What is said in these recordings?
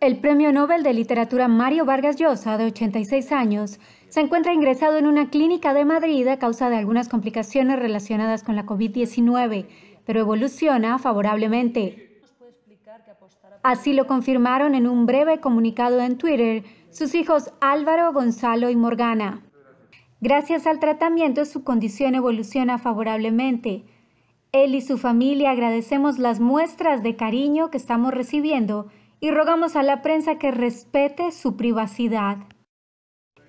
El premio Nobel de Literatura Mario Vargas Llosa, de 86 años, se encuentra ingresado en una clínica de Madrid a causa de algunas complicaciones relacionadas con la COVID-19, pero evoluciona favorablemente. Así lo confirmaron en un breve comunicado en Twitter sus hijos Álvaro, Gonzalo y Morgana. Gracias al tratamiento su condición evoluciona favorablemente él y su familia agradecemos las muestras de cariño que estamos recibiendo y rogamos a la prensa que respete su privacidad.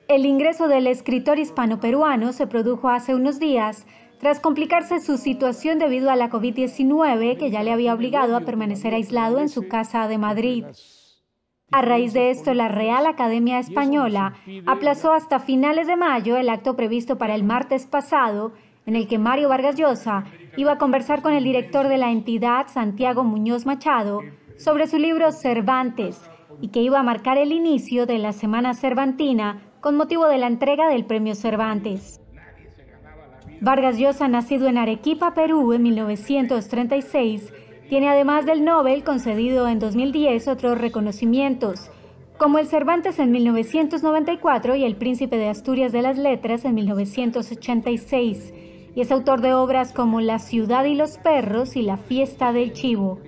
El ingreso del escritor hispano-peruano se produjo hace unos días tras complicarse su situación debido a la COVID-19 que ya le había obligado a permanecer aislado en su casa de Madrid. A raíz de esto, la Real Academia Española aplazó hasta finales de mayo el acto previsto para el martes pasado en el que Mario Vargas Llosa iba a conversar con el director de la entidad, Santiago Muñoz Machado, sobre su libro Cervantes y que iba a marcar el inicio de la Semana Cervantina con motivo de la entrega del Premio Cervantes. Vargas Llosa, nacido en Arequipa, Perú, en 1936, tiene además del Nobel concedido en 2010 otros reconocimientos, como el Cervantes en 1994 y el Príncipe de Asturias de las Letras en 1986 y es autor de obras como La ciudad y los perros y La fiesta del chivo.